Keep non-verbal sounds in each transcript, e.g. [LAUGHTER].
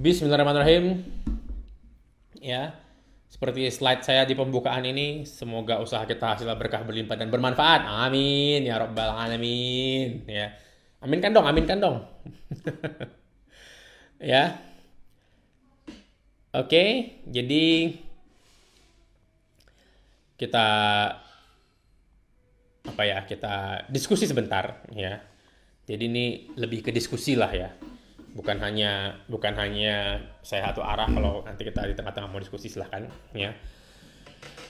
Bismillahirrahmanirrahim. Ya, seperti slide saya di pembukaan ini, semoga usaha kita hasilnya berkah berlimpah dan bermanfaat. Amin ya robbal alamin. Ya, amin kan dong, amin kan dong. [LAUGHS] ya, oke. jadi kita apa ya? Kita diskusi sebentar. Ya, jadi ini lebih ke diskusi lah ya bukan hanya bukan hanya saya satu arah kalau nanti kita di tengah-tengah mau diskusi silahkan ya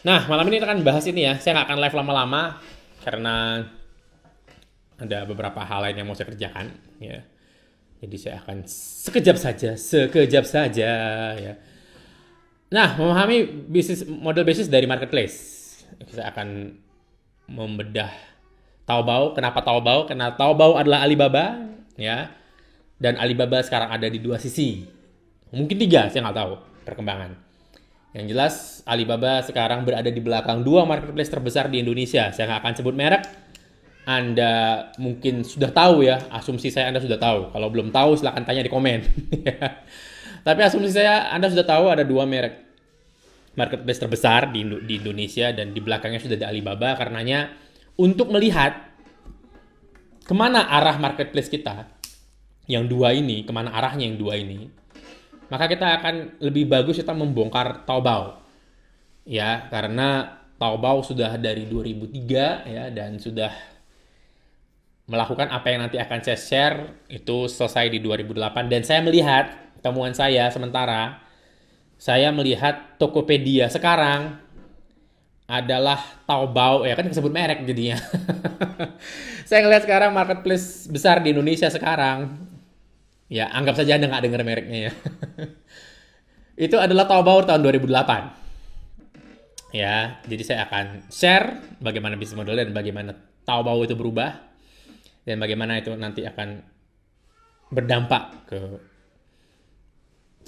nah malam ini kita akan bahas ini ya saya nggak akan live lama-lama karena ada beberapa hal lain yang mau saya kerjakan ya jadi saya akan sekejap saja sekejap saja ya nah memahami bisnis model bisnis dari marketplace saya akan membedah Taobao kenapa Taobao karena Taobao adalah Alibaba ya dan Alibaba sekarang ada di dua sisi. Mungkin tiga, saya nggak tahu perkembangan. Yang jelas Alibaba sekarang berada di belakang dua marketplace terbesar di Indonesia. Saya nggak akan sebut merek. Anda mungkin sudah tahu ya, asumsi saya Anda sudah tahu. Kalau belum tahu silahkan tanya di komen. [LAUGHS] Tapi asumsi saya Anda sudah tahu ada dua merek marketplace terbesar di, di Indonesia dan di belakangnya sudah ada Alibaba. Karenanya untuk melihat kemana arah marketplace kita, yang dua ini, kemana arahnya yang dua ini, maka kita akan lebih bagus kita membongkar Taobao. Ya, karena Taobao sudah dari 2003 ya dan sudah melakukan apa yang nanti akan saya share itu selesai di 2008 dan saya melihat temuan saya sementara saya melihat Tokopedia sekarang adalah Taobao ya kan disebut merek jadinya. [LAUGHS] saya ngelihat sekarang marketplace besar di Indonesia sekarang Ya, anggap saja Anda nggak dengar mereknya ya. [LAUGHS] itu adalah Taobao tahun 2008. Ya, jadi saya akan share bagaimana bisnis model dan bagaimana Taobao itu berubah dan bagaimana itu nanti akan berdampak ke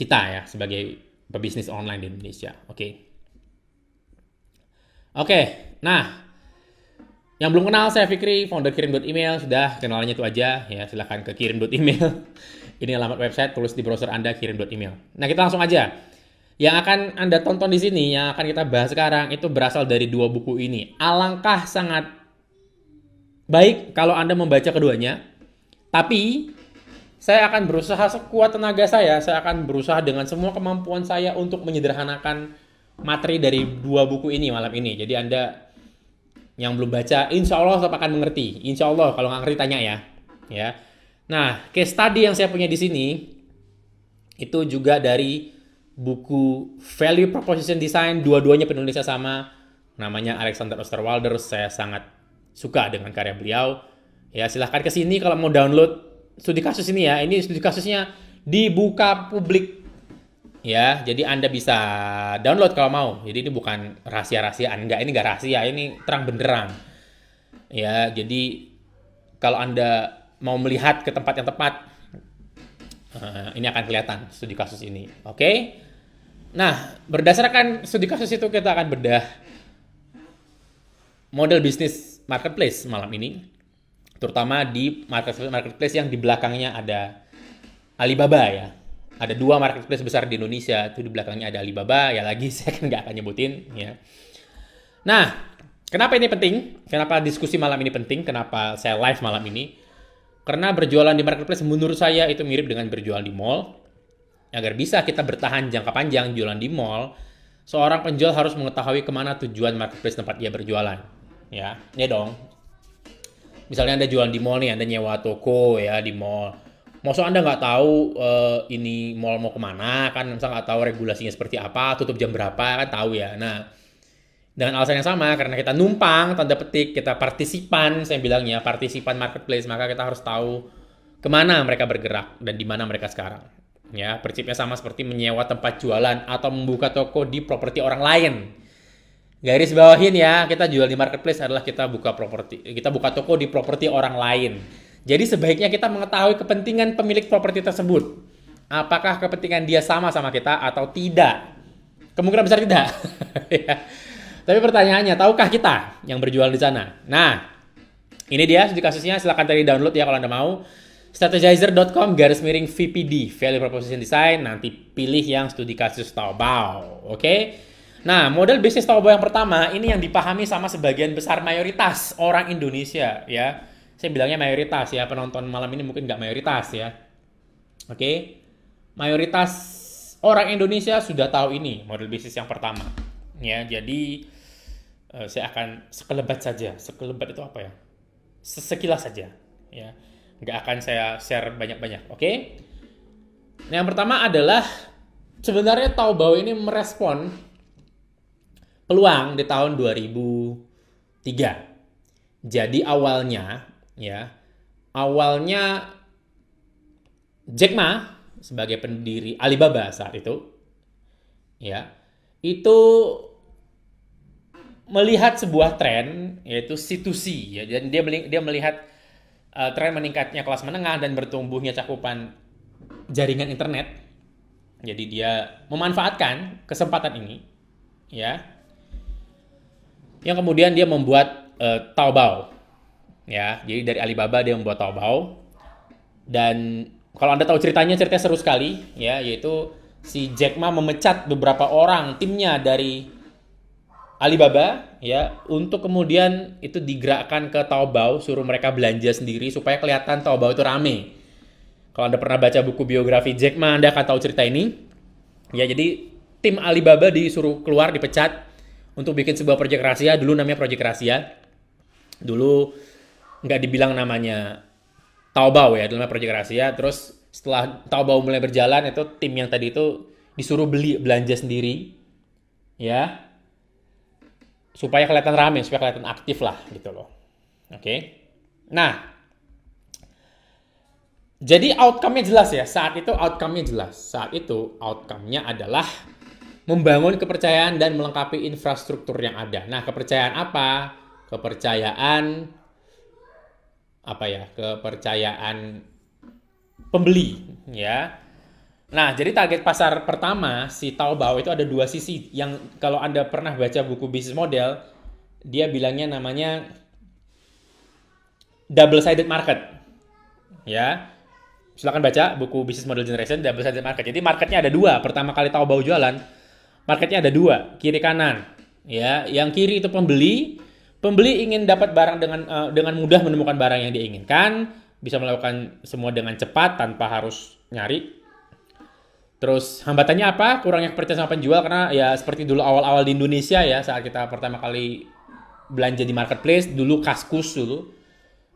kita ya sebagai pebisnis online di Indonesia. Oke. Okay. Oke, okay, nah yang belum kenal saya Fikri, founder kirim.email, sudah kenalannya itu aja ya silahkan ke kirim.email [LAUGHS] Ini alamat website, tulis di browser Anda, kirim email. Nah, kita langsung aja. Yang akan Anda tonton di sini, yang akan kita bahas sekarang, itu berasal dari dua buku ini. Alangkah sangat baik kalau Anda membaca keduanya. Tapi, saya akan berusaha sekuat tenaga saya, saya akan berusaha dengan semua kemampuan saya untuk menyederhanakan materi dari dua buku ini malam ini. Jadi Anda yang belum baca, insya Allah tetap akan mengerti. Insya Allah, kalau nggak ngerti tanya ya. Ya, Nah, case study yang saya punya di sini itu juga dari buku Value Proposition Design, dua-duanya penulisnya sama, namanya Alexander Osterwalder. Saya sangat suka dengan karya beliau. Ya, silahkan ke sini kalau mau download studi kasus ini ya. Ini studi kasusnya dibuka publik. Ya, jadi Anda bisa download kalau mau. Jadi ini bukan rahasia-rahasiaan, enggak ini enggak rahasia, ini terang benderang. Ya, jadi kalau Anda mau melihat ke tempat yang tepat, uh, ini akan kelihatan studi kasus ini. Oke. Okay? Nah, berdasarkan studi kasus itu kita akan bedah model bisnis marketplace malam ini, terutama di marketplace, marketplace yang di belakangnya ada Alibaba ya. Ada dua marketplace besar di Indonesia, itu di belakangnya ada Alibaba, ya lagi [LAUGHS] saya kan nggak akan nyebutin ya. Nah, kenapa ini penting? Kenapa diskusi malam ini penting? Kenapa saya live malam ini? Karena berjualan di marketplace menurut saya itu mirip dengan berjualan di mall. Agar bisa kita bertahan jangka panjang jualan di mall, seorang penjual harus mengetahui kemana tujuan marketplace tempat dia berjualan. Ya, ya dong. Misalnya Anda jualan di mall nih, Anda nyewa toko ya di mall. Maksud Anda nggak tahu uh, ini mall mau kemana, kan misalnya nggak tahu regulasinya seperti apa, tutup jam berapa, kan tahu ya. Nah, dengan alasan yang sama karena kita numpang tanda petik kita partisipan saya bilangnya partisipan marketplace maka kita harus tahu kemana mereka bergerak dan di mana mereka sekarang ya prinsipnya sama seperti menyewa tempat jualan atau membuka toko di properti orang lain garis bawahin ya kita jual di marketplace adalah kita buka properti kita buka toko di properti orang lain jadi sebaiknya kita mengetahui kepentingan pemilik properti tersebut apakah kepentingan dia sama sama kita atau tidak kemungkinan besar tidak [LAUGHS] ya. Tapi pertanyaannya, tahukah kita yang berjualan di sana? Nah, ini dia studi kasusnya, silahkan tadi download ya kalau Anda mau. Strategizer.com garis miring VPD, Value Proposition Design, nanti pilih yang studi kasus Taobao, oke? Okay? Nah, model bisnis Taobao yang pertama, ini yang dipahami sama sebagian besar mayoritas orang Indonesia ya. Saya bilangnya mayoritas ya, penonton malam ini mungkin nggak mayoritas ya. Oke, okay? mayoritas orang Indonesia sudah tahu ini model bisnis yang pertama. Ya, jadi Eh, saya akan sekelebat saja sekelebat itu apa ya sekilas saja ya nggak akan saya share banyak-banyak oke okay? nah, yang pertama adalah sebenarnya Taobao ini merespon peluang di tahun 2003 jadi awalnya ya awalnya Jack Ma sebagai pendiri Alibaba saat itu ya itu melihat sebuah tren yaitu C2C ya dan dia dia melihat uh, tren meningkatnya kelas menengah dan bertumbuhnya cakupan jaringan internet. Jadi dia memanfaatkan kesempatan ini ya. Yang kemudian dia membuat uh, Taobao. Ya, jadi dari Alibaba dia membuat Taobao. Dan kalau Anda tahu ceritanya ceritanya seru sekali ya, yaitu si Jack Ma memecat beberapa orang timnya dari Alibaba ya untuk kemudian itu digerakkan ke Taobao suruh mereka belanja sendiri supaya kelihatan Taobao itu rame. Kalau Anda pernah baca buku biografi Jack Ma, Anda akan tahu cerita ini. Ya, jadi tim Alibaba disuruh keluar dipecat untuk bikin sebuah proyek rahasia, dulu namanya proyek rahasia. Dulu nggak dibilang namanya Taobao ya, dulu namanya proyek rahasia. Terus setelah Taobao mulai berjalan itu tim yang tadi itu disuruh beli belanja sendiri. Ya, supaya kelihatan rame, supaya kelihatan aktif lah gitu loh. Oke. Okay? Nah, jadi outcome-nya jelas ya. Saat itu outcome-nya jelas. Saat itu outcome-nya adalah membangun kepercayaan dan melengkapi infrastruktur yang ada. Nah, kepercayaan apa? Kepercayaan apa ya? Kepercayaan pembeli ya. Nah, jadi target pasar pertama si Taobao itu ada dua sisi. Yang kalau Anda pernah baca buku bisnis model, dia bilangnya namanya double sided market. Ya. Silahkan baca buku bisnis model generation double sided market. Jadi marketnya ada dua. Pertama kali Taobao jualan, marketnya ada dua, kiri kanan. Ya, yang kiri itu pembeli. Pembeli ingin dapat barang dengan uh, dengan mudah menemukan barang yang diinginkan, bisa melakukan semua dengan cepat tanpa harus nyari Terus hambatannya apa? Kurangnya kepercayaan sama penjual karena ya seperti dulu awal-awal di Indonesia ya saat kita pertama kali belanja di marketplace dulu kaskus dulu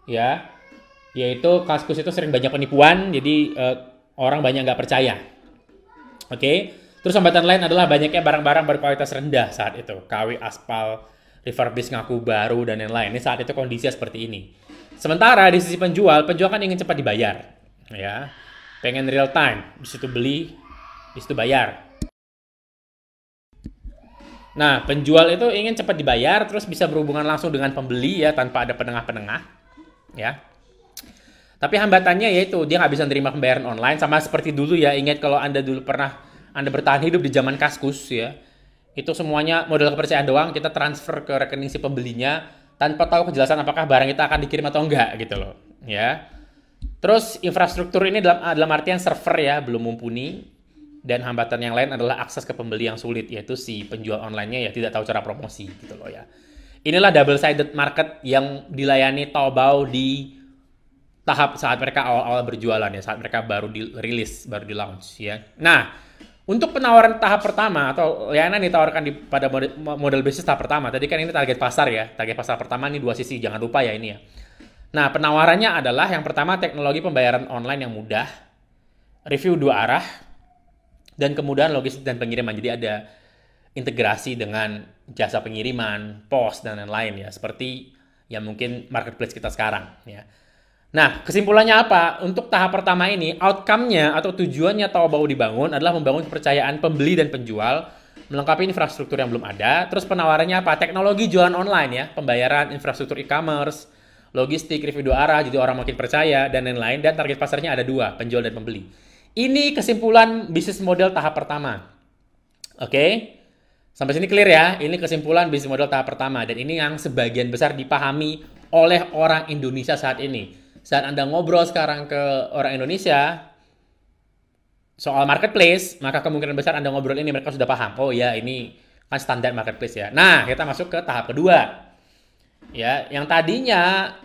ya yaitu kaskus itu sering banyak penipuan jadi uh, orang banyak nggak percaya. Oke. Okay? Terus hambatan lain adalah banyaknya barang-barang berkualitas rendah saat itu. KW aspal, refurbish ngaku baru dan lain-lain. Ini saat itu kondisi seperti ini. Sementara di sisi penjual, penjual kan ingin cepat dibayar ya. Pengen real time, disitu beli itu bayar. Nah, penjual itu ingin cepat dibayar, terus bisa berhubungan langsung dengan pembeli ya, tanpa ada penengah-penengah, ya. Tapi hambatannya yaitu dia nggak bisa nerima pembayaran online, sama seperti dulu ya. Ingat kalau anda dulu pernah anda bertahan hidup di zaman kaskus ya, itu semuanya modal kepercayaan doang. Kita transfer ke rekening si pembelinya tanpa tahu kejelasan apakah barang kita akan dikirim atau enggak gitu loh, ya. Terus infrastruktur ini dalam dalam artian server ya belum mumpuni dan hambatan yang lain adalah akses ke pembeli yang sulit yaitu si penjual onlinenya ya tidak tahu cara promosi gitu loh ya inilah double sided market yang dilayani Taobao di tahap saat mereka awal-awal berjualan ya saat mereka baru dirilis baru di launch ya nah untuk penawaran tahap pertama atau layanan ditawarkan di, pada model, model bisnis tahap pertama tadi kan ini target pasar ya target pasar pertama ini dua sisi jangan lupa ya ini ya nah penawarannya adalah yang pertama teknologi pembayaran online yang mudah review dua arah dan kemudahan logistik dan pengiriman. Jadi ada integrasi dengan jasa pengiriman, pos dan lain-lain ya, seperti yang mungkin marketplace kita sekarang ya. Nah, kesimpulannya apa? Untuk tahap pertama ini, outcome-nya atau tujuannya Taobao dibangun adalah membangun kepercayaan pembeli dan penjual, melengkapi infrastruktur yang belum ada, terus penawarannya apa? Teknologi jualan online ya, pembayaran, infrastruktur e-commerce, logistik, review dua arah, jadi orang makin percaya, dan lain-lain. Dan target pasarnya ada dua, penjual dan pembeli. Ini kesimpulan bisnis model tahap pertama. Oke. Okay? Sampai sini clear ya. Ini kesimpulan bisnis model tahap pertama dan ini yang sebagian besar dipahami oleh orang Indonesia saat ini. Saat Anda ngobrol sekarang ke orang Indonesia soal marketplace, maka kemungkinan besar Anda ngobrol ini mereka sudah paham. Oh ya, ini kan standar marketplace ya. Nah, kita masuk ke tahap kedua. Ya, yang tadinya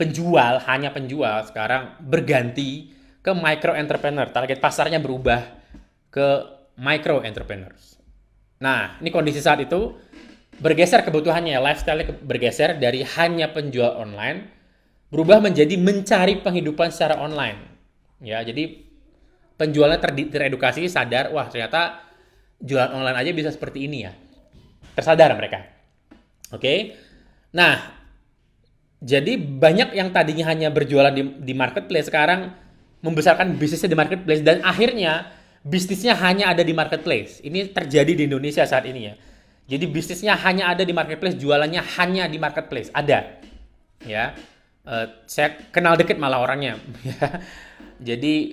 penjual hanya penjual sekarang berganti ke micro entrepreneur. Target pasarnya berubah ke micro entrepreneurs. Nah, ini kondisi saat itu bergeser kebutuhannya, lifestyle bergeser dari hanya penjual online berubah menjadi mencari penghidupan secara online. Ya, jadi penjualnya ter teredukasi, sadar, wah ternyata jualan online aja bisa seperti ini ya. Tersadar mereka. Oke. Okay? Nah, jadi banyak yang tadinya hanya berjualan di, di marketplace sekarang membesarkan bisnisnya di marketplace dan akhirnya bisnisnya hanya ada di marketplace. Ini terjadi di Indonesia saat ini ya. Jadi bisnisnya hanya ada di marketplace, jualannya hanya di marketplace. Ada. Ya. Uh, saya kenal deket malah orangnya. [LAUGHS] Ya. Jadi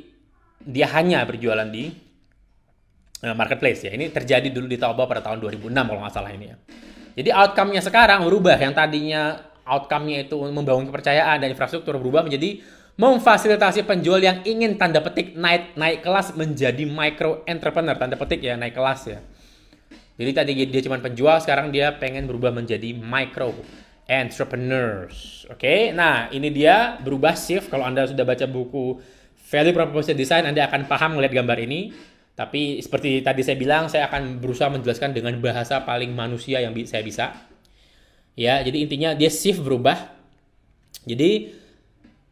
dia hanya berjualan di eh, marketplace ya. Ini terjadi dulu di Taobao pada tahun 2006 kalau nggak salah ini ya. Jadi outcome-nya sekarang berubah yang tadinya outcome-nya itu membangun kepercayaan dan infrastruktur berubah menjadi memfasilitasi penjual yang ingin tanda petik naik naik kelas menjadi micro entrepreneur tanda petik ya naik kelas ya jadi tadi dia cuma penjual sekarang dia pengen berubah menjadi micro entrepreneurs oke okay? nah ini dia berubah shift kalau anda sudah baca buku value proposition design anda akan paham melihat gambar ini tapi seperti tadi saya bilang saya akan berusaha menjelaskan dengan bahasa paling manusia yang saya bisa ya jadi intinya dia shift berubah jadi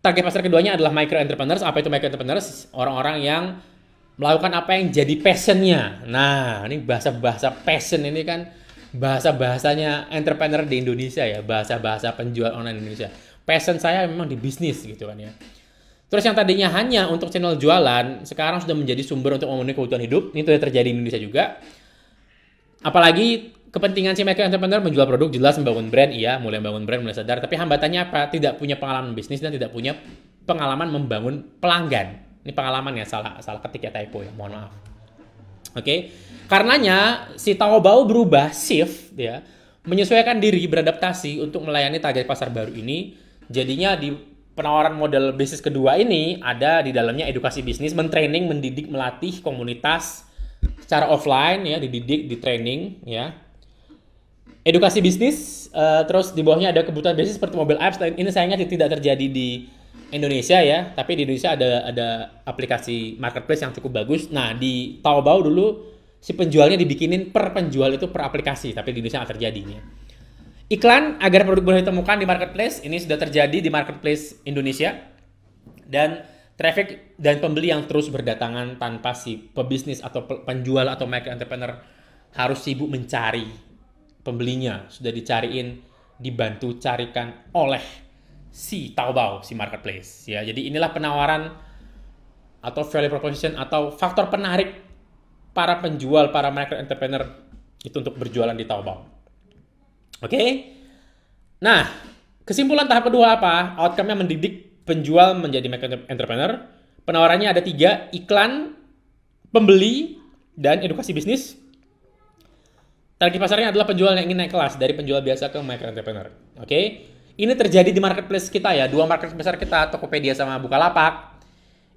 Target pasar keduanya adalah micro entrepreneurs. Apa itu micro entrepreneurs? Orang-orang yang melakukan apa yang jadi passionnya. Nah, ini bahasa-bahasa passion ini kan bahasa-bahasanya entrepreneur di Indonesia ya, bahasa-bahasa penjual online Indonesia. Passion saya memang di bisnis gitu kan ya. Terus yang tadinya hanya untuk channel jualan, sekarang sudah menjadi sumber untuk memenuhi kebutuhan hidup. Ini sudah terjadi di Indonesia juga. Apalagi kepentingan si micro entrepreneur menjual produk jelas membangun brand iya mulai membangun brand mulai sadar tapi hambatannya apa tidak punya pengalaman bisnis dan tidak punya pengalaman membangun pelanggan ini pengalaman ya salah salah ketik ya typo ya mohon maaf oke okay? karenanya si Taobao berubah shift ya menyesuaikan diri beradaptasi untuk melayani target pasar baru ini jadinya di penawaran model bisnis kedua ini ada di dalamnya edukasi bisnis mentraining mendidik melatih komunitas secara offline ya dididik di training ya edukasi bisnis uh, terus di bawahnya ada kebutuhan bisnis seperti mobile apps ini sayangnya tidak terjadi di Indonesia ya tapi di Indonesia ada ada aplikasi marketplace yang cukup bagus nah di Taobao dulu si penjualnya dibikinin per penjual itu per aplikasi tapi di Indonesia nggak terjadi iklan agar produk boleh ditemukan di marketplace ini sudah terjadi di marketplace Indonesia dan traffic dan pembeli yang terus berdatangan tanpa si pebisnis atau penjual atau micro entrepreneur harus sibuk mencari pembelinya sudah dicariin dibantu carikan oleh si Taobao si marketplace ya jadi inilah penawaran atau value proposition atau faktor penarik para penjual para micro entrepreneur itu untuk berjualan di Taobao oke okay? nah kesimpulan tahap kedua apa outcome-nya mendidik penjual menjadi micro entrepreneur penawarannya ada tiga iklan pembeli dan edukasi bisnis Target pasarnya adalah penjual yang ingin naik kelas dari penjual biasa ke micro entrepreneur. Oke? Okay? Ini terjadi di marketplace kita ya, dua marketplace besar kita, Tokopedia sama Bukalapak.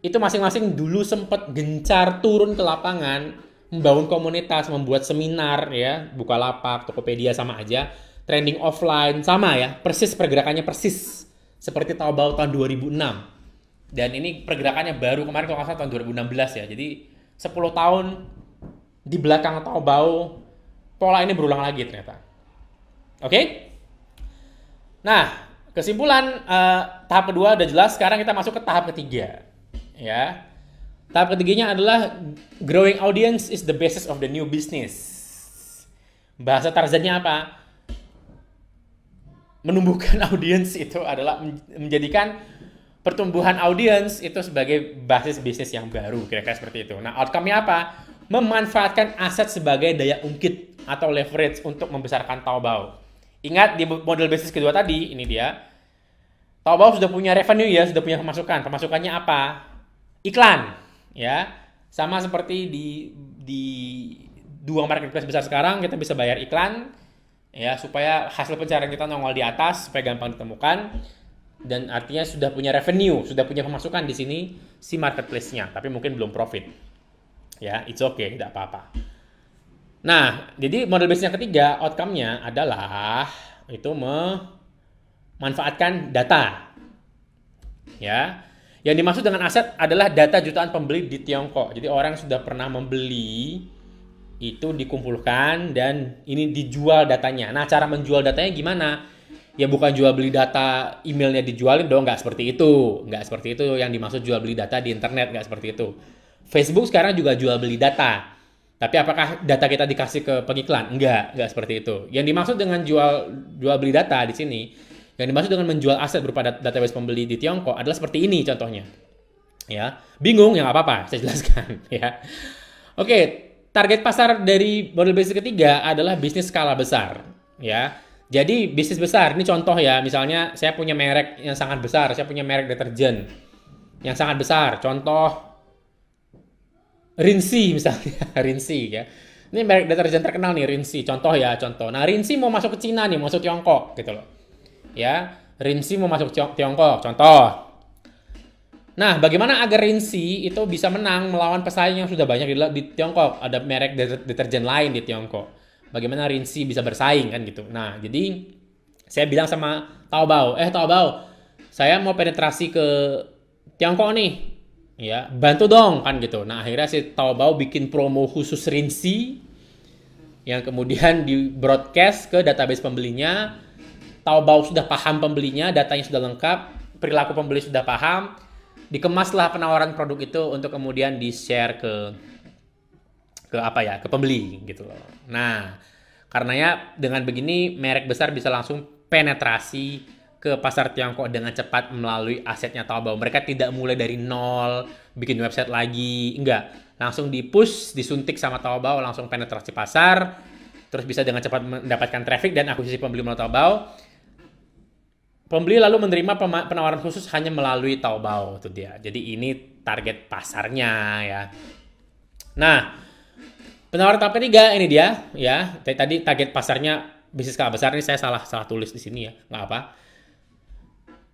Itu masing-masing dulu sempat gencar turun ke lapangan, membangun komunitas, membuat seminar ya, Bukalapak, Tokopedia sama aja. Trending offline sama ya, persis pergerakannya persis seperti Taobao tahun 2006. Dan ini pergerakannya baru kemarin kalau nggak salah tahun 2016 ya. Jadi 10 tahun di belakang Taobao pola ini berulang lagi ternyata. Oke? Okay? Nah, kesimpulan uh, tahap kedua udah jelas. Sekarang kita masuk ke tahap ketiga. Ya. Tahap ketiganya adalah growing audience is the basis of the new business. Bahasa Tarzannya apa? Menumbuhkan [LAUGHS] audience itu adalah menjadikan pertumbuhan audience itu sebagai basis bisnis yang baru, kira-kira seperti itu. Nah, outcome-nya apa? memanfaatkan aset sebagai daya ungkit atau leverage untuk membesarkan Taobao. Ingat di model bisnis kedua tadi, ini dia. Taobao sudah punya revenue ya, sudah punya pemasukan. Pemasukannya apa? Iklan, ya. Sama seperti di di dua marketplace besar sekarang kita bisa bayar iklan ya supaya hasil pencarian kita nongol di atas supaya gampang ditemukan dan artinya sudah punya revenue, sudah punya pemasukan di sini si marketplace-nya, tapi mungkin belum profit ya it's okay tidak apa-apa nah jadi model bisnis yang ketiga outcome-nya adalah itu memanfaatkan data ya yang dimaksud dengan aset adalah data jutaan pembeli di Tiongkok jadi orang sudah pernah membeli itu dikumpulkan dan ini dijual datanya nah cara menjual datanya gimana ya bukan jual beli data emailnya dijualin dong nggak seperti itu nggak seperti itu yang dimaksud jual beli data di internet nggak seperti itu Facebook sekarang juga jual beli data. Tapi apakah data kita dikasih ke pengiklan? Enggak, enggak seperti itu. Yang dimaksud dengan jual jual beli data di sini, yang dimaksud dengan menjual aset berupa database pembeli di Tiongkok adalah seperti ini contohnya. Ya, bingung ya apa-apa, saya jelaskan [LAUGHS] ya. Oke, target pasar dari model bisnis ketiga adalah bisnis skala besar, ya. Jadi bisnis besar ini contoh ya, misalnya saya punya merek yang sangat besar, saya punya merek deterjen yang sangat besar. Contoh Rinsi misalnya, [LAUGHS] Rinsi ya. Ini merek deterjen terkenal nih Rinsi, contoh ya, contoh. Nah, Rinsi mau masuk ke Cina nih, masuk Tiongkok gitu loh. Ya, Rinsi mau masuk Tiongkok, contoh. Nah, bagaimana agar Rinsi itu bisa menang melawan pesaing yang sudah banyak di, di Tiongkok? Ada merek deterjen lain di Tiongkok. Bagaimana Rinsi bisa bersaing kan gitu. Nah, jadi saya bilang sama Taobao, eh Taobao, saya mau penetrasi ke Tiongkok nih ya bantu dong kan gitu nah akhirnya si Taobao bikin promo khusus Rinsi yang kemudian di broadcast ke database pembelinya Taobao sudah paham pembelinya datanya sudah lengkap perilaku pembeli sudah paham dikemaslah penawaran produk itu untuk kemudian di share ke ke apa ya ke pembeli gitu loh nah karenanya dengan begini merek besar bisa langsung penetrasi ke pasar Tiongkok dengan cepat melalui asetnya Taobao. Mereka tidak mulai dari nol, bikin website lagi, enggak. Langsung di push, disuntik sama Taobao, langsung penetrasi pasar, terus bisa dengan cepat mendapatkan traffic dan akuisisi pembeli melalui Taobao. Pembeli lalu menerima penawaran khusus hanya melalui Taobao itu dia. Jadi ini target pasarnya ya. Nah, penawaran tahap ketiga ini dia ya. Tadi, target pasarnya bisnis skala besar ini saya salah salah tulis di sini ya, nggak apa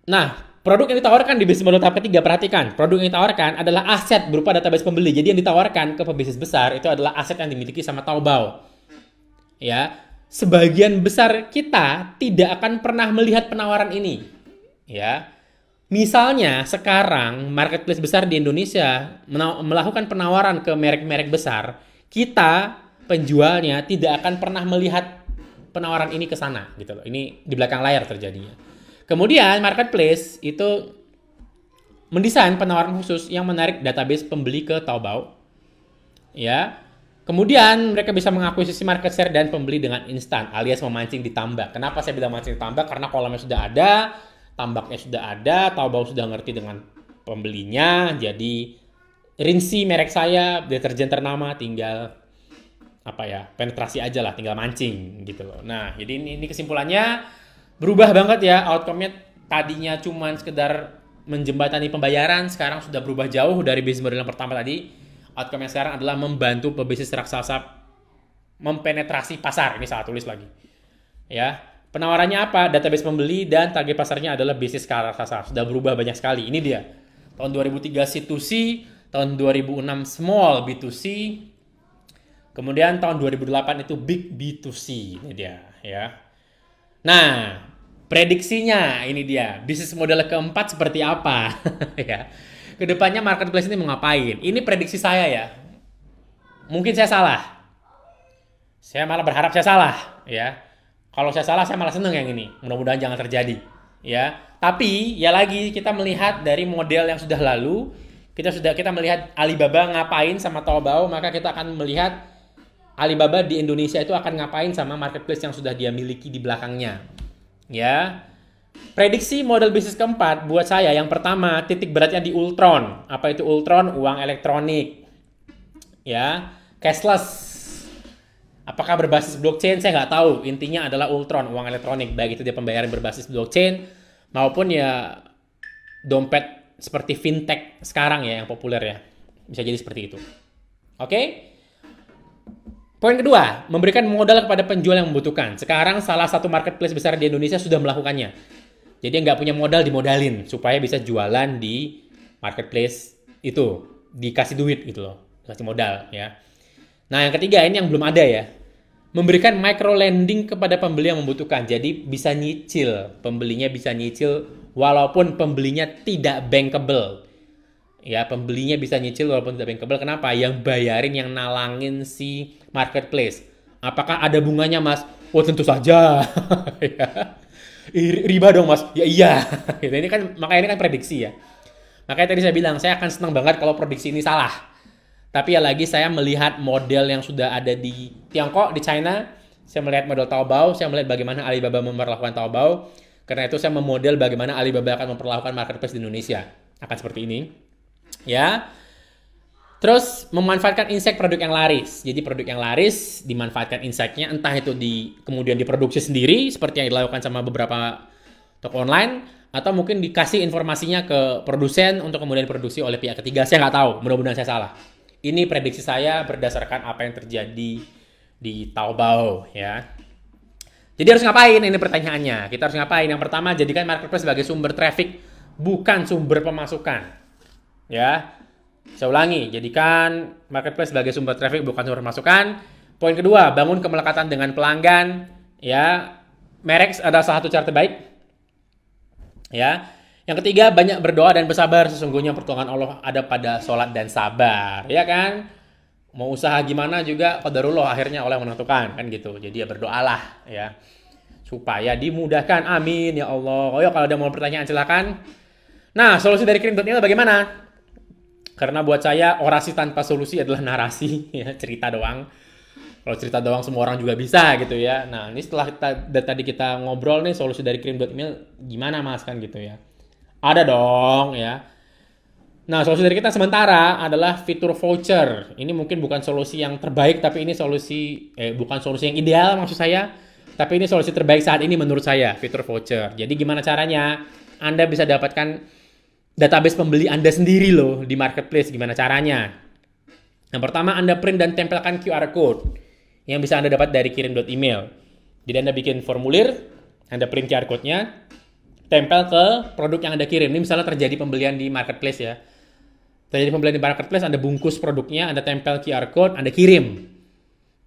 Nah, Produk yang ditawarkan di bisnis model tahap ketiga, perhatikan. Produk yang ditawarkan adalah aset berupa database pembeli. Jadi yang ditawarkan ke pebisnis besar itu adalah aset yang dimiliki sama Taobao. Ya, sebagian besar kita tidak akan pernah melihat penawaran ini. Ya. Misalnya sekarang marketplace besar di Indonesia melakukan penawaran ke merek-merek besar, kita penjualnya tidak akan pernah melihat penawaran ini ke sana gitu loh. Ini di belakang layar terjadinya. Kemudian marketplace itu mendesain penawaran khusus yang menarik database pembeli ke Taobao. Ya. Kemudian mereka bisa mengakuisisi market share dan pembeli dengan instan alias memancing ditambah. Kenapa saya bilang mancing ditambah? Karena kolamnya sudah ada, tambaknya sudah ada, Taobao sudah ngerti dengan pembelinya. Jadi rinsi merek saya, deterjen ternama tinggal apa ya penetrasi aja lah tinggal mancing gitu loh nah jadi ini, ini kesimpulannya berubah banget ya outcome-nya tadinya cuman sekedar menjembatani pembayaran sekarang sudah berubah jauh dari bisnis model yang pertama tadi outcome-nya sekarang adalah membantu pebisnis raksasa mempenetrasi pasar ini saya tulis lagi ya penawarannya apa database pembeli dan target pasarnya adalah bisnis raksasa sudah berubah banyak sekali ini dia tahun 2003 C2C tahun 2006 small B2C kemudian tahun 2008 itu big B2C ini dia ya nah Prediksinya ini dia, bisnis model keempat seperti apa [LAUGHS] ya. Kedepannya marketplace ini mau ngapain? Ini prediksi saya ya. Mungkin saya salah. Saya malah berharap saya salah ya. Kalau saya salah saya malah seneng yang ini. Mudah-mudahan jangan terjadi ya. Tapi ya lagi kita melihat dari model yang sudah lalu, kita sudah kita melihat Alibaba ngapain sama Taobao, maka kita akan melihat Alibaba di Indonesia itu akan ngapain sama marketplace yang sudah dia miliki di belakangnya ya. Prediksi model bisnis keempat buat saya yang pertama titik beratnya di Ultron. Apa itu Ultron? Uang elektronik. Ya, cashless. Apakah berbasis blockchain? Saya nggak tahu. Intinya adalah Ultron, uang elektronik. Baik itu dia pembayaran berbasis blockchain maupun ya dompet seperti fintech sekarang ya yang populer ya. Bisa jadi seperti itu. Oke? Okay? Poin kedua, memberikan modal kepada penjual yang membutuhkan. Sekarang salah satu marketplace besar di Indonesia sudah melakukannya. Jadi nggak punya modal dimodalin supaya bisa jualan di marketplace itu dikasih duit gitu loh, kasih modal ya. Nah yang ketiga ini yang belum ada ya, memberikan micro lending kepada pembeli yang membutuhkan. Jadi bisa nyicil, pembelinya bisa nyicil walaupun pembelinya tidak bankable ya pembelinya bisa nyicil walaupun tidak bankable kenapa yang bayarin yang nalangin si marketplace apakah ada bunganya mas oh tentu saja [LAUGHS] ya. riba dong mas ya iya [LAUGHS] gitu. ini kan makanya ini kan prediksi ya makanya tadi saya bilang saya akan senang banget kalau prediksi ini salah tapi ya lagi saya melihat model yang sudah ada di Tiongkok di China saya melihat model Taobao saya melihat bagaimana Alibaba memperlakukan Taobao karena itu saya memodel bagaimana Alibaba akan memperlakukan marketplace di Indonesia akan seperti ini ya. Terus memanfaatkan insek produk yang laris. Jadi produk yang laris dimanfaatkan inseknya entah itu di kemudian diproduksi sendiri seperti yang dilakukan sama beberapa toko online atau mungkin dikasih informasinya ke produsen untuk kemudian diproduksi oleh pihak ketiga. Saya nggak tahu, mudah-mudahan saya salah. Ini prediksi saya berdasarkan apa yang terjadi di Taobao ya. Jadi harus ngapain? Ini pertanyaannya. Kita harus ngapain? Yang pertama, jadikan marketplace sebagai sumber traffic, bukan sumber pemasukan ya. Saya ulangi, jadikan marketplace sebagai sumber traffic bukan sumber masukan. Poin kedua, bangun kemelekatan dengan pelanggan, ya. Merek ada salah satu cara terbaik. Ya. Yang ketiga, banyak berdoa dan bersabar. Sesungguhnya pertolongan Allah ada pada sholat dan sabar. Ya kan? Mau usaha gimana juga qadarullah akhirnya oleh menentukan. Kan gitu. Jadi ya berdoalah ya. Supaya dimudahkan. Amin ya Allah. Oh ya kalau ada mau pertanyaan silakan Nah, solusi dari krim krim.nya bagaimana? Karena buat saya orasi tanpa solusi adalah narasi, [LAUGHS] ya, cerita doang. Kalau cerita doang semua orang juga bisa gitu ya. Nah ini setelah kita, tadi kita ngobrol nih solusi dari krim email gimana mas kan gitu ya. Ada dong ya. Nah solusi dari kita sementara adalah fitur voucher. Ini mungkin bukan solusi yang terbaik tapi ini solusi, eh bukan solusi yang ideal maksud saya. Tapi ini solusi terbaik saat ini menurut saya, fitur voucher. Jadi gimana caranya? Anda bisa dapatkan database pembeli Anda sendiri loh di marketplace. Gimana caranya? Yang pertama, Anda print dan tempelkan QR code yang bisa Anda dapat dari email. Jadi Anda bikin formulir, Anda print QR code-nya, tempel ke produk yang Anda kirim. Ini misalnya terjadi pembelian di marketplace ya. Terjadi pembelian di marketplace, Anda bungkus produknya, Anda tempel QR code, Anda kirim.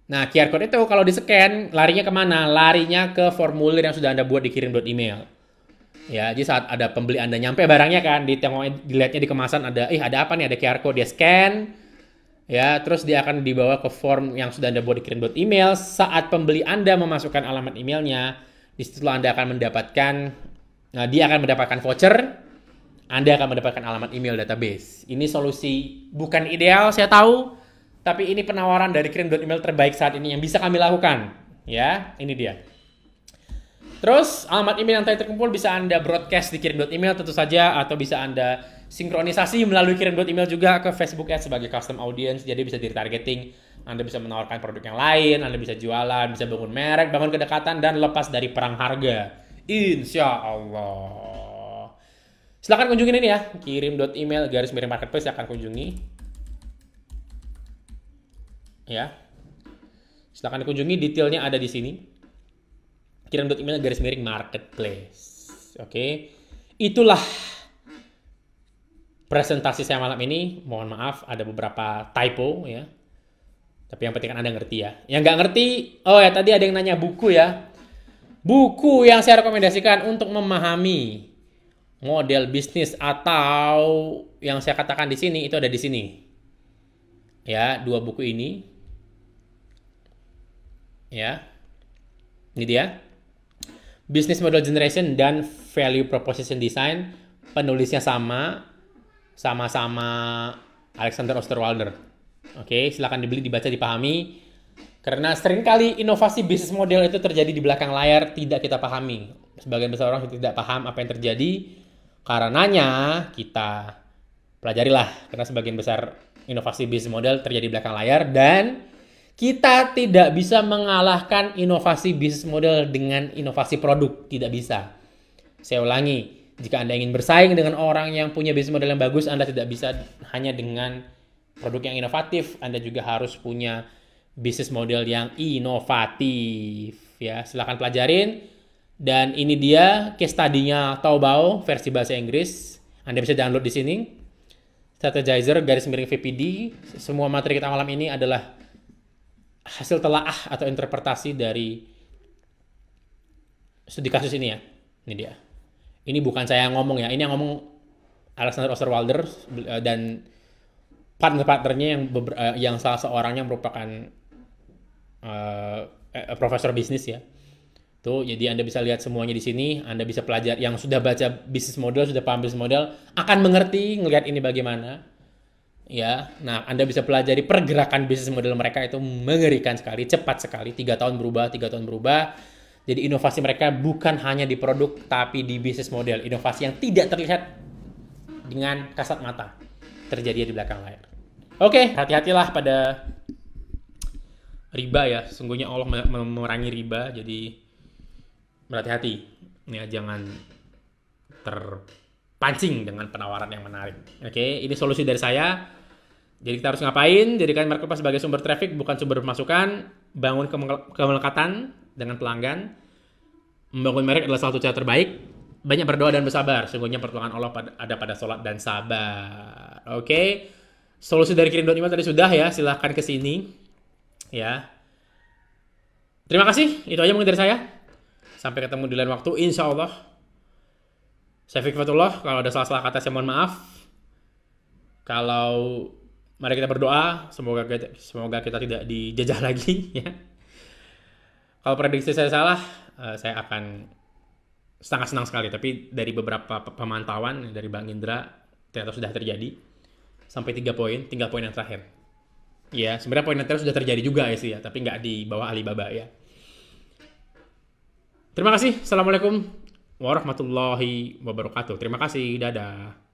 Nah, QR code itu kalau di-scan, larinya kemana? Larinya ke formulir yang sudah Anda buat di kirim.email ya jadi saat ada pembeli anda nyampe barangnya kan di tengok, dilihatnya di kemasan ada ih eh, ada apa nih ada QR code dia scan ya terus dia akan dibawa ke form yang sudah anda buat dikirim buat email saat pembeli anda memasukkan alamat emailnya di situ anda akan mendapatkan nah, dia akan mendapatkan voucher anda akan mendapatkan alamat email database ini solusi bukan ideal saya tahu tapi ini penawaran dari kirim.email terbaik saat ini yang bisa kami lakukan ya ini dia Terus alamat email yang tadi terkumpul bisa Anda broadcast di kirim email tentu saja atau bisa Anda sinkronisasi melalui kirim email juga ke Facebook Ads sebagai custom audience jadi bisa di targeting anda bisa menawarkan produk yang lain, Anda bisa jualan, bisa bangun merek, bangun kedekatan, dan lepas dari perang harga. Insya Allah. Silahkan kunjungin ini ya, kirim email garis miring marketplace akan kunjungi. Ya, silahkan kunjungi detailnya ada di sini kirim dot email garis miring marketplace. Oke. Okay. Itulah presentasi saya malam ini. Mohon maaf ada beberapa typo ya. Tapi yang penting kan Anda ngerti ya. Yang nggak ngerti, oh ya tadi ada yang nanya buku ya. Buku yang saya rekomendasikan untuk memahami model bisnis atau yang saya katakan di sini itu ada di sini. Ya, dua buku ini. Ya. Ini dia business model generation dan value proposition design penulisnya sama sama-sama Alexander Osterwalder. Oke, silakan dibeli, dibaca, dipahami. Karena sering kali inovasi bisnis model itu terjadi di belakang layar tidak kita pahami. Sebagian besar orang tidak paham apa yang terjadi. Karenanya kita pelajarilah karena sebagian besar inovasi bisnis model terjadi di belakang layar dan kita tidak bisa mengalahkan inovasi bisnis model dengan inovasi produk, tidak bisa. Saya ulangi, jika Anda ingin bersaing dengan orang yang punya bisnis model yang bagus, Anda tidak bisa hanya dengan produk yang inovatif, Anda juga harus punya bisnis model yang inovatif ya. Silahkan pelajarin dan ini dia case study-nya Taobao versi bahasa Inggris. Anda bisa download di sini. Strategizer garis miring VPD. Semua materi kita malam ini adalah hasil telaah atau interpretasi dari studi kasus ini ya. Ini dia. Ini bukan saya yang ngomong ya, ini yang ngomong Alexander Osterwalder eh, dan partner-partnernya yang eh, yang salah seorangnya merupakan uh, profesor bisnis ya. Tuh, jadi Anda bisa lihat semuanya di sini, Anda bisa pelajari yang sudah baca bisnis model, sudah paham bisnis model akan mengerti ngelihat ini bagaimana ya. Nah, Anda bisa pelajari pergerakan bisnis model mereka itu mengerikan sekali, cepat sekali, tiga tahun berubah, tiga tahun berubah. Jadi inovasi mereka bukan hanya di produk, tapi di bisnis model. Inovasi yang tidak terlihat dengan kasat mata terjadi di belakang layar. Oke, okay, hati-hatilah pada riba ya. Sungguhnya Allah memerangi riba, jadi berhati-hati. Ya, jangan ter pancing dengan penawaran yang menarik. Oke, okay? ini solusi dari saya. Jadi kita harus ngapain? Jadikan marketplace sebagai sumber traffic, bukan sumber pemasukan. Bangun kemelekatan dengan pelanggan. Membangun merek adalah salah satu cara terbaik. Banyak berdoa dan bersabar. Sungguhnya pertolongan Allah pada, ada pada sholat dan sabar. Oke. Okay? Solusi dari kirim email tadi sudah ya. Silahkan ke sini. Ya. Terima kasih. Itu aja mungkin dari saya. Sampai ketemu di lain waktu. Insya Allah. Saya Fik Fatullah, kalau ada salah-salah kata saya mohon maaf. Kalau mari kita berdoa, semoga kita, semoga kita tidak dijajah lagi [LAUGHS] ya. Kalau prediksi saya salah, eh, saya akan sangat senang sekali. Tapi dari beberapa pemantauan dari Bang Indra ternyata sudah terjadi sampai tiga poin, tinggal poin yang terakhir. Ya, sebenarnya poin yang terakhir sudah terjadi juga ya sih ya, tapi nggak di bawah Alibaba ya. Terima kasih. Assalamualaikum warahmatullahi wabarakatuh. Terima kasih, dadah.